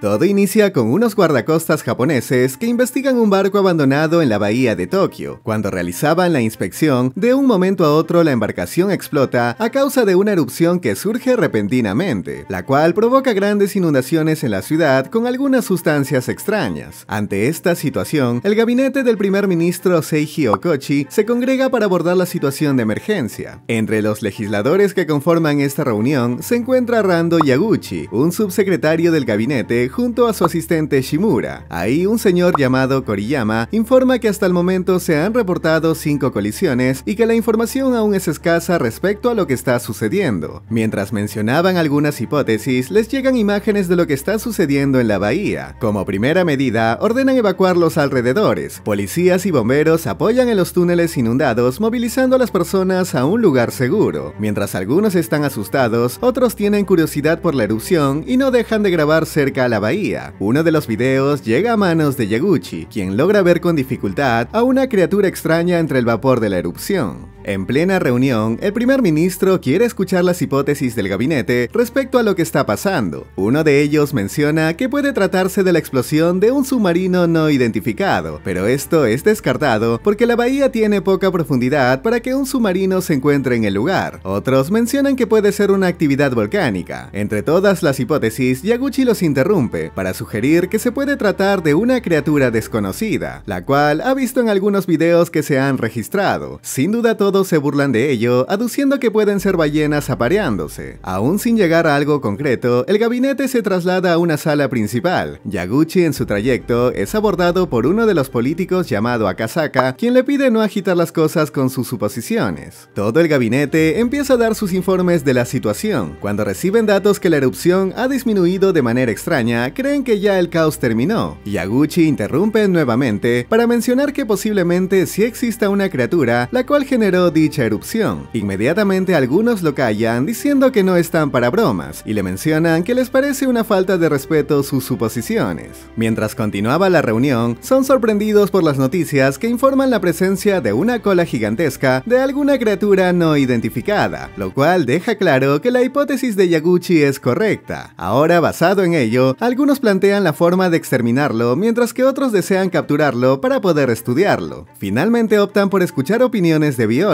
Todo inicia con unos guardacostas japoneses que investigan un barco abandonado en la bahía de Tokio. Cuando realizaban la inspección, de un momento a otro la embarcación explota a causa de una erupción que surge repentinamente, la cual provoca grandes inundaciones en la ciudad con algunas sustancias extrañas. Ante esta situación, el gabinete del primer ministro Seiji Okochi se congrega para abordar la situación de emergencia. Entre los legisladores que conforman esta reunión se encuentra Rando Yaguchi, un subsecretario del gabinete junto a su asistente Shimura. Ahí un señor llamado Koriyama informa que hasta el momento se han reportado cinco colisiones y que la información aún es escasa respecto a lo que está sucediendo. Mientras mencionaban algunas hipótesis, les llegan imágenes de lo que está sucediendo en la bahía. Como primera medida, ordenan evacuar los alrededores. Policías y bomberos apoyan en los túneles inundados, movilizando a las personas a un lugar seguro. Mientras algunos están asustados, otros tienen curiosidad por la erupción y no dejan de grabar cerca la bahía. Uno de los videos llega a manos de Yaguchi, quien logra ver con dificultad a una criatura extraña entre el vapor de la erupción. En plena reunión, el primer ministro quiere escuchar las hipótesis del gabinete respecto a lo que está pasando. Uno de ellos menciona que puede tratarse de la explosión de un submarino no identificado, pero esto es descartado porque la bahía tiene poca profundidad para que un submarino se encuentre en el lugar. Otros mencionan que puede ser una actividad volcánica. Entre todas las hipótesis, Yaguchi los interrumpe para sugerir que se puede tratar de una criatura desconocida, la cual ha visto en algunos videos que se han registrado. Sin duda todo se burlan de ello, aduciendo que pueden ser ballenas apareándose. Aún sin llegar a algo concreto, el gabinete se traslada a una sala principal. Yaguchi en su trayecto es abordado por uno de los políticos llamado Akasaka, quien le pide no agitar las cosas con sus suposiciones. Todo el gabinete empieza a dar sus informes de la situación. Cuando reciben datos que la erupción ha disminuido de manera extraña, creen que ya el caos terminó. Yaguchi interrumpe nuevamente para mencionar que posiblemente sí exista una criatura, la cual generó dicha erupción. Inmediatamente algunos lo callan diciendo que no están para bromas y le mencionan que les parece una falta de respeto sus suposiciones. Mientras continuaba la reunión, son sorprendidos por las noticias que informan la presencia de una cola gigantesca de alguna criatura no identificada, lo cual deja claro que la hipótesis de Yaguchi es correcta. Ahora, basado en ello, algunos plantean la forma de exterminarlo mientras que otros desean capturarlo para poder estudiarlo. Finalmente optan por escuchar opiniones de Bio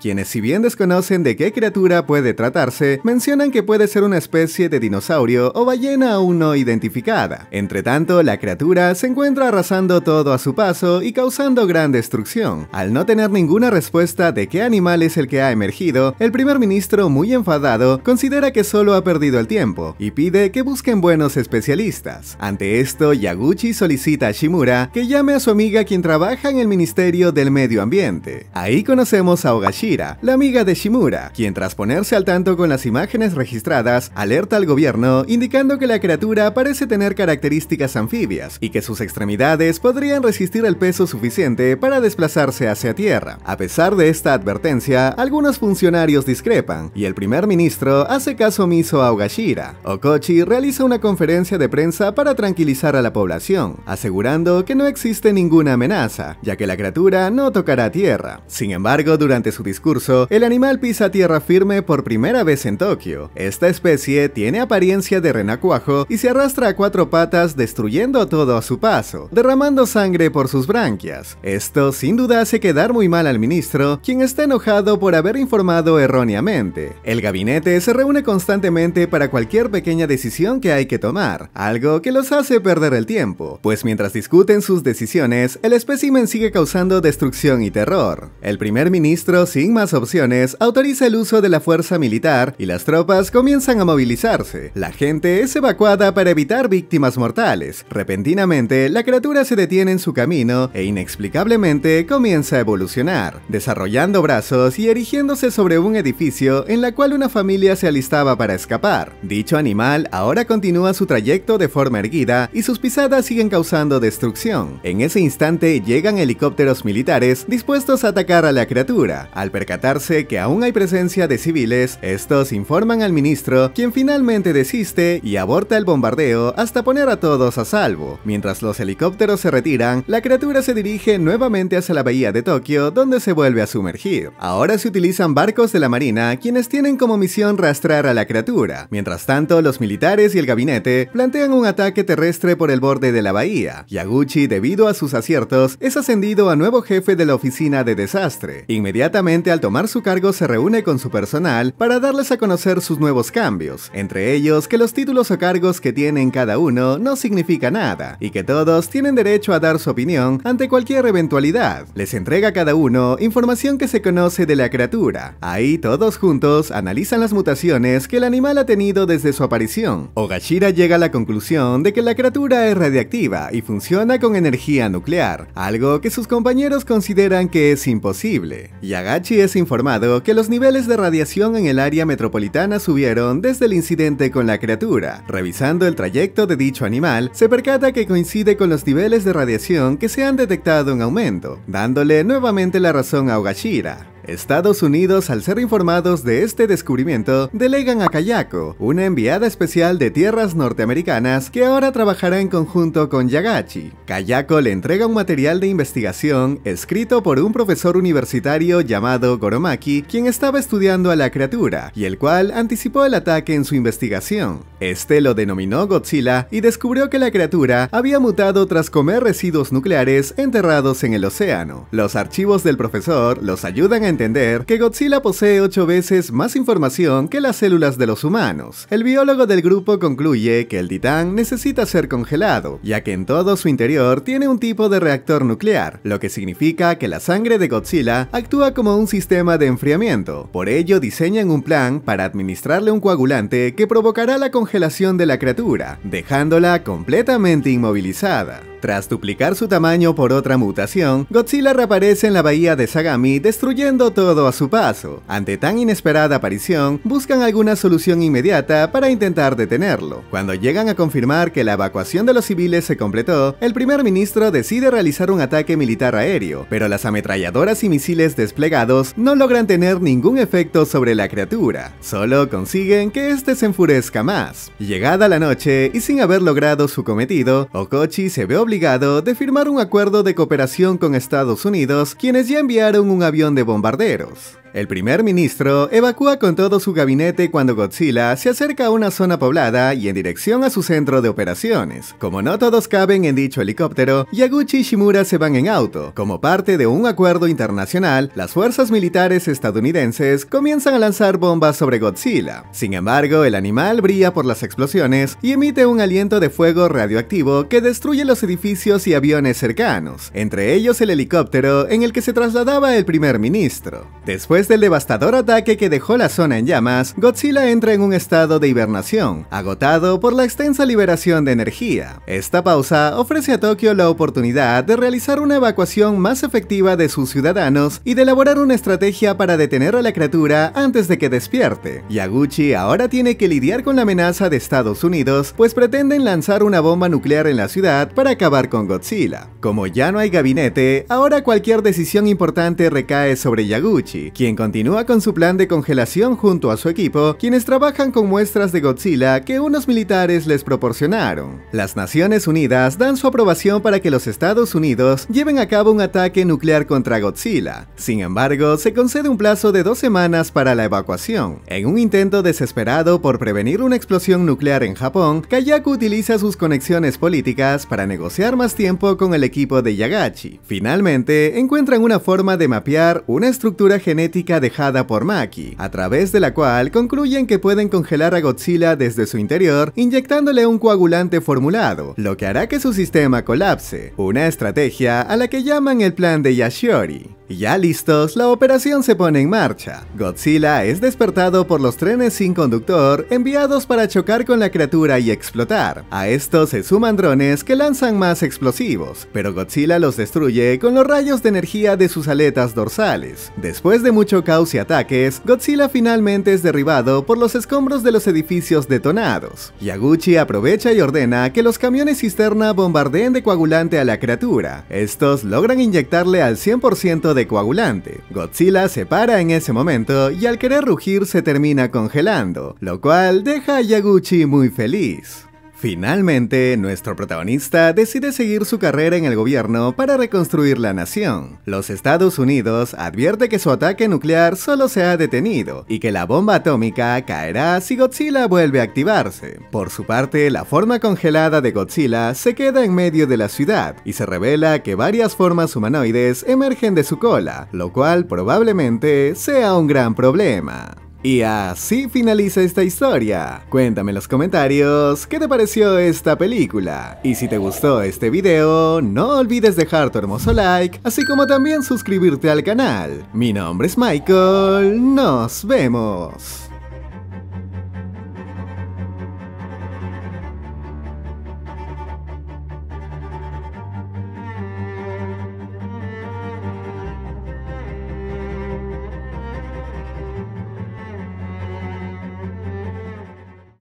quienes si bien desconocen de qué criatura puede tratarse, mencionan que puede ser una especie de dinosaurio o ballena aún no identificada. Entre tanto, la criatura se encuentra arrasando todo a su paso y causando gran destrucción. Al no tener ninguna respuesta de qué animal es el que ha emergido, el primer ministro, muy enfadado, considera que solo ha perdido el tiempo y pide que busquen buenos especialistas. Ante esto, Yaguchi solicita a Shimura que llame a su amiga quien trabaja en el Ministerio del Medio Ambiente. Ahí conocemos a Ogashira, la amiga de Shimura, quien tras ponerse al tanto con las imágenes registradas, alerta al gobierno indicando que la criatura parece tener características anfibias y que sus extremidades podrían resistir el peso suficiente para desplazarse hacia tierra. A pesar de esta advertencia, algunos funcionarios discrepan y el primer ministro hace caso omiso a Ogashira. Okochi realiza una conferencia de prensa para tranquilizar a la población, asegurando que no existe ninguna amenaza, ya que la criatura no tocará tierra. Sin embargo, durante su discurso, el animal pisa tierra firme por primera vez en Tokio. Esta especie tiene apariencia de renacuajo y se arrastra a cuatro patas destruyendo todo a su paso, derramando sangre por sus branquias. Esto sin duda hace quedar muy mal al ministro, quien está enojado por haber informado erróneamente. El gabinete se reúne constantemente para cualquier pequeña decisión que hay que tomar, algo que los hace perder el tiempo, pues mientras discuten sus decisiones, el espécimen sigue causando destrucción y terror. El primer ministro sin más opciones, autoriza el uso de la fuerza militar y las tropas comienzan a movilizarse. La gente es evacuada para evitar víctimas mortales. Repentinamente, la criatura se detiene en su camino e inexplicablemente comienza a evolucionar, desarrollando brazos y erigiéndose sobre un edificio en la cual una familia se alistaba para escapar. Dicho animal ahora continúa su trayecto de forma erguida y sus pisadas siguen causando destrucción. En ese instante llegan helicópteros militares dispuestos a atacar a la criatura al percatarse que aún hay presencia de civiles, estos informan al ministro, quien finalmente desiste y aborta el bombardeo hasta poner a todos a salvo. Mientras los helicópteros se retiran, la criatura se dirige nuevamente hacia la bahía de Tokio, donde se vuelve a sumergir. Ahora se utilizan barcos de la marina, quienes tienen como misión rastrar a la criatura. Mientras tanto, los militares y el gabinete plantean un ataque terrestre por el borde de la bahía. Yaguchi, debido a sus aciertos, es ascendido a nuevo jefe de la oficina de desastre. Inmediatamente Inmediatamente al tomar su cargo se reúne con su personal para darles a conocer sus nuevos cambios, entre ellos que los títulos o cargos que tienen cada uno no significa nada y que todos tienen derecho a dar su opinión ante cualquier eventualidad. Les entrega a cada uno información que se conoce de la criatura. Ahí todos juntos analizan las mutaciones que el animal ha tenido desde su aparición. Ogashira llega a la conclusión de que la criatura es radiactiva y funciona con energía nuclear, algo que sus compañeros consideran que es imposible. Yagachi es informado que los niveles de radiación en el área metropolitana subieron desde el incidente con la criatura. Revisando el trayecto de dicho animal, se percata que coincide con los niveles de radiación que se han detectado en aumento, dándole nuevamente la razón a Ogashira. Estados Unidos, al ser informados de este descubrimiento, delegan a Kayako, una enviada especial de tierras norteamericanas que ahora trabajará en conjunto con Yagachi. Kayako le entrega un material de investigación escrito por un profesor universitario llamado Goromaki, quien estaba estudiando a la criatura, y el cual anticipó el ataque en su investigación. Este lo denominó Godzilla y descubrió que la criatura había mutado tras comer residuos nucleares enterrados en el océano. Los archivos del profesor los ayudan a entender que Godzilla posee 8 veces más información que las células de los humanos. El biólogo del grupo concluye que el titán necesita ser congelado, ya que en todo su interior tiene un tipo de reactor nuclear, lo que significa que la sangre de Godzilla actúa como un sistema de enfriamiento. Por ello diseñan un plan para administrarle un coagulante que provocará la congelación de la criatura, dejándola completamente inmovilizada. Tras duplicar su tamaño por otra mutación, Godzilla reaparece en la bahía de Sagami destruyendo todo a su paso. Ante tan inesperada aparición, buscan alguna solución inmediata para intentar detenerlo. Cuando llegan a confirmar que la evacuación de los civiles se completó, el primer ministro decide realizar un ataque militar aéreo, pero las ametralladoras y misiles desplegados no logran tener ningún efecto sobre la criatura, solo consiguen que éste se enfurezca más. Llegada la noche y sin haber logrado su cometido, Okochi se ve obligado de firmar un acuerdo de cooperación con Estados Unidos, quienes ya enviaron un avión de bombardeo. ¡Barderos! El primer ministro evacúa con todo su gabinete cuando Godzilla se acerca a una zona poblada y en dirección a su centro de operaciones. Como no todos caben en dicho helicóptero, Yaguchi y Shimura se van en auto. Como parte de un acuerdo internacional, las fuerzas militares estadounidenses comienzan a lanzar bombas sobre Godzilla. Sin embargo, el animal brilla por las explosiones y emite un aliento de fuego radioactivo que destruye los edificios y aviones cercanos, entre ellos el helicóptero en el que se trasladaba el primer ministro. Después Después del devastador ataque que dejó la zona en llamas, Godzilla entra en un estado de hibernación, agotado por la extensa liberación de energía. Esta pausa ofrece a Tokio la oportunidad de realizar una evacuación más efectiva de sus ciudadanos y de elaborar una estrategia para detener a la criatura antes de que despierte. Yaguchi ahora tiene que lidiar con la amenaza de Estados Unidos, pues pretenden lanzar una bomba nuclear en la ciudad para acabar con Godzilla. Como ya no hay gabinete, ahora cualquier decisión importante recae sobre Yaguchi, quien continúa con su plan de congelación junto a su equipo, quienes trabajan con muestras de Godzilla que unos militares les proporcionaron. Las Naciones Unidas dan su aprobación para que los Estados Unidos lleven a cabo un ataque nuclear contra Godzilla. Sin embargo, se concede un plazo de dos semanas para la evacuación. En un intento desesperado por prevenir una explosión nuclear en Japón, Kayaku utiliza sus conexiones políticas para negociar más tiempo con el equipo de Yagachi. Finalmente, encuentran una forma de mapear una estructura genética dejada por Maki, a través de la cual concluyen que pueden congelar a Godzilla desde su interior inyectándole un coagulante formulado, lo que hará que su sistema colapse, una estrategia a la que llaman el plan de Yashiori. Ya listos, la operación se pone en marcha. Godzilla es despertado por los trenes sin conductor enviados para chocar con la criatura y explotar. A esto se suman drones que lanzan más explosivos, pero Godzilla los destruye con los rayos de energía de sus aletas dorsales. Después de mucho mucho y ataques, Godzilla finalmente es derribado por los escombros de los edificios detonados. Yaguchi aprovecha y ordena que los camiones cisterna bombardeen de coagulante a la criatura. Estos logran inyectarle al 100% de coagulante. Godzilla se para en ese momento y al querer rugir se termina congelando, lo cual deja a Yaguchi muy feliz. Finalmente, nuestro protagonista decide seguir su carrera en el gobierno para reconstruir la nación. Los Estados Unidos advierte que su ataque nuclear solo se ha detenido y que la bomba atómica caerá si Godzilla vuelve a activarse. Por su parte, la forma congelada de Godzilla se queda en medio de la ciudad y se revela que varias formas humanoides emergen de su cola, lo cual probablemente sea un gran problema. Y así finaliza esta historia. Cuéntame en los comentarios qué te pareció esta película. Y si te gustó este video, no olvides dejar tu hermoso like, así como también suscribirte al canal. Mi nombre es Michael, nos vemos.